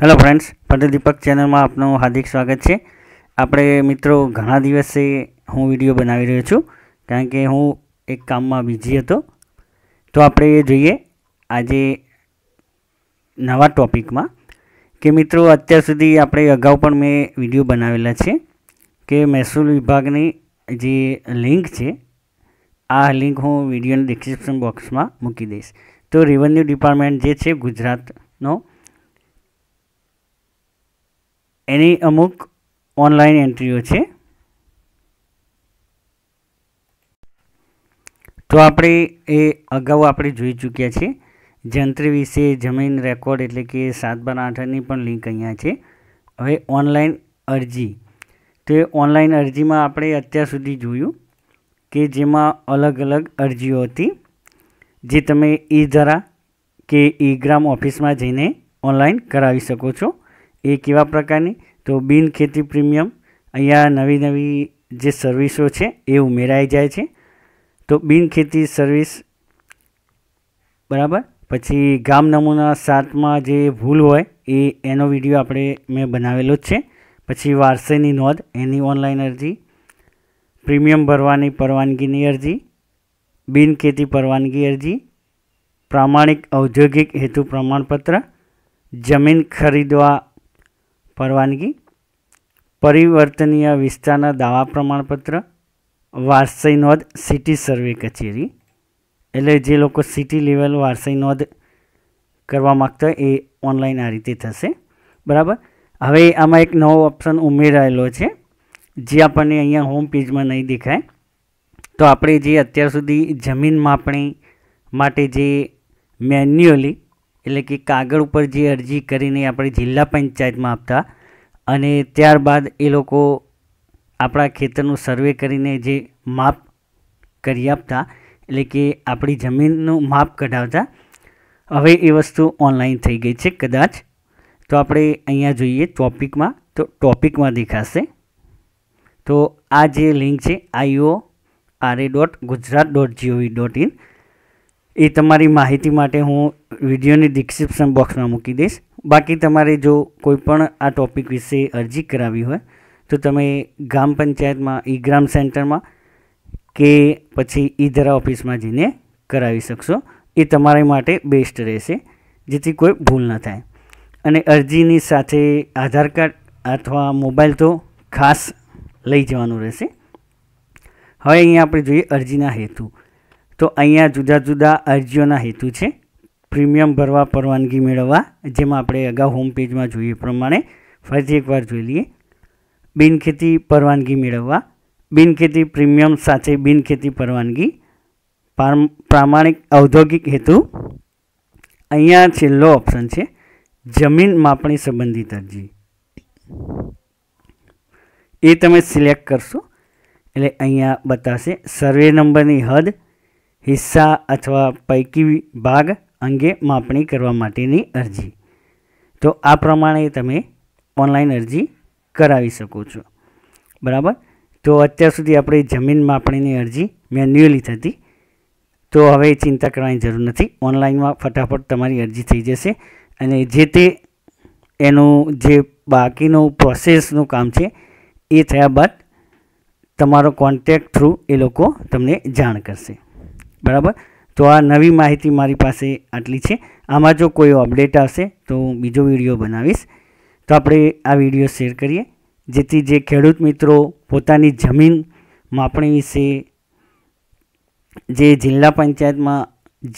hello friends Patel દીપક ચેનલમાં આપનું હાર્દિક સ્વાગત છે આપણે મિત્રો ઘણા દિવસે હું વિડીયો બનાવી રહ્યો છું કારણ કે હું એક કામમાં બિઝી હતો તો આપણે એ જોઈએ આજે નવા ટોપિકમાં કે મિત્રો અત્યાર સુધી આપણે અગાઉ પણ મેં વિડીયો બનાવેલા છે કે મહેસૂલ વિભાગની જે લિંક છે આ લિંક હું વિડીયોની ડિસ્ક્રિપ્શન બોક્સમાં મૂકી દઈશ તો રેવન્યુ ડિપાર્ટમેન્ટ જે છે ગુજરાતનો એની અમુક ઓનલાઈન એન્ટ્રીઓ છે તો આપણે એ અગાઉ આપણે જોઈ ચૂક્યા છે જંત્રી વિશે જમીન રેકોર્ડ એટલે કે સાત બાર આઠની પણ લિંક અહીંયા છે હવે ઓનલાઈન અરજી તો એ ઓનલાઈન અરજીમાં આપણે અત્યાર સુધી જોયું કે જેમાં અલગ અલગ અરજીઓ હતી જે તમે ઈ ધરા કે ઈ ગ્રામ ઓફિસમાં જઈને ઓનલાઈન કરાવી શકો છો એ કેવા પ્રકારની તો બિન ખેતી પ્રીમિયમ અહીંયા નવી નવી જે સર્વિસો છે એ ઉમેરાઈ જાય છે તો બિન ખેતી સર્વિસ બરાબર પછી ગામ નમૂના સાતમાં જે ભૂલ હોય એ એનો વિડીયો આપણે મેં બનાવેલો જ છે પછી વારસેની નોંધ એની ઓનલાઈન અરજી પ્રીમિયમ ભરવાની પરવાનગીની અરજી બિન ખેતી પરવાનગી અરજી પ્રામાણિક ઔદ્યોગિક હેતુ પ્રમાણપત્ર જમીન ખરીદવા પરવાનગી પરિવર્તનીય વિસ્તારના દાવા પ્રમાણપત્ર વારસાઈ નોંધ સિટી સર્વે કચેરી એટલે જે લોકો સિટી લેવલ વારસાઈ નોંધ કરવા માગતા એ ઓનલાઈન આ રીતે થશે બરાબર હવે આમાં એક નવો ઓપ્શન ઉમેરાયેલો છે જે આપણને અહીંયા હોમ પેજમાં નહીં દેખાય તો આપણે જે અત્યાર સુધી જમીન માપણી માટે જે મેન્યુઅલી એટલે કે કાગળ ઉપર જે અરજી કરીને આપણે જિલ્લા પંચાયતમાં આપતા અને ત્યારબાદ એ લોકો આપણા ખેતરનું સર્વે કરીને જે માપ કરી આપતા એટલે કે આપણી જમીનનું માપ કઢાવતા હવે એ વસ્તુ ઓનલાઈન થઈ ગઈ છે કદાચ તો આપણે અહીંયા જોઈએ ટોપિકમાં તો ટોપિકમાં દેખાશે તો આ જે લિંક છે IO A dot Gujarat dot gov dot in એ તમારી માહિતી માટે હું વિડીયોની ડિસ્ક્રિપ્શન બોક્સમાં મૂકી દઈશ બાકી તમારે જો કોઈ પણ આ ટૉપિક વિશે અરજી કરાવી હોય તો તમે ગ્રામ પંચાયતમાં ઈ ગ્રામ સેન્ટરમાં કે પછી ઈધરા ઓફિસમાં જઈને કરાવી શકશો એ તમારા માટે બેસ્ટ રહેશે જેથી કોઈ ભૂલ ન થાય અને અરજીની સાથે આધાર કાર્ડ અથવા મોબાઈલ તો ખાસ લઈ જવાનું રહેશે હવે અહીંયા આપણે જોઈએ અરજીના હેતુ તો અહીંયા જુદા જુદા અરજીઓના હેતુ છે પ્રીમિયમ ભરવા પરવાનગી મેળવવા જેમાં આપણે અગાઉ હોમ પેજમાં જોઈએ પ્રમાણે ફરીથી એકવાર જોઈ લઈએ બિનખેતી પરવાનગી મેળવવા બિનખેતી પ્રીમિયમ સાથે બિનખેતી પરવાનગી પ્રામાણિક ઔદ્યોગિક હેતુ અહીંયા છેલ્લો ઓપ્શન છે જમીન માપણી સંબંધિત અરજી એ તમે સિલેક્ટ કરશો એટલે અહીંયા બતાવશે સર્વે નંબરની હદ હિસ્સા અથવા પૈકી ભાગ અંગે માપણી કરવા માટેની અરજી તો આ પ્રમાણે તમે ઓનલાઈન અરજી કરાવી શકો છો બરાબર તો અત્યાર સુધી આપણે જમીન માપણીની અરજી મેન્યુઅલી થતી તો હવે ચિંતા કરવાની જરૂર નથી ઓનલાઈનમાં ફટાફટ તમારી અરજી થઈ જશે અને જે તે એનું જે બાકીનું પ્રોસેસનું કામ છે એ થયા બાદ તમારો કોન્ટેક્ટ થ્રુ એ લોકો તમને જાણ કરશે બરાબર તો આ નવી માહિતી મારી પાસે આટલી છે આમાં જો કોઈ અપડેટ આવશે તો હું બીજો વિડીયો બનાવીશ તો આપણે આ વિડીયો શેર કરીએ જેથી જે ખેડૂત મિત્રો પોતાની જમીન માપણી વિશે જે જિલ્લા પંચાયતમાં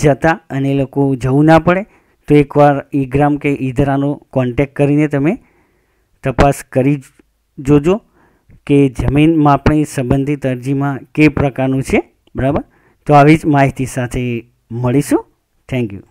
જતા અને લોકો જવું ના પડે તો એકવાર ઈગ્રામ કે ઈધરાનો કોન્ટેક કરીને તમે તપાસ કરી જોજો કે જમીન માપણી સંબંધિત અરજીમાં કે પ્રકારનું છે બરાબર તો આવી જ માહિતી સાથે મળીશું થેન્ક યુ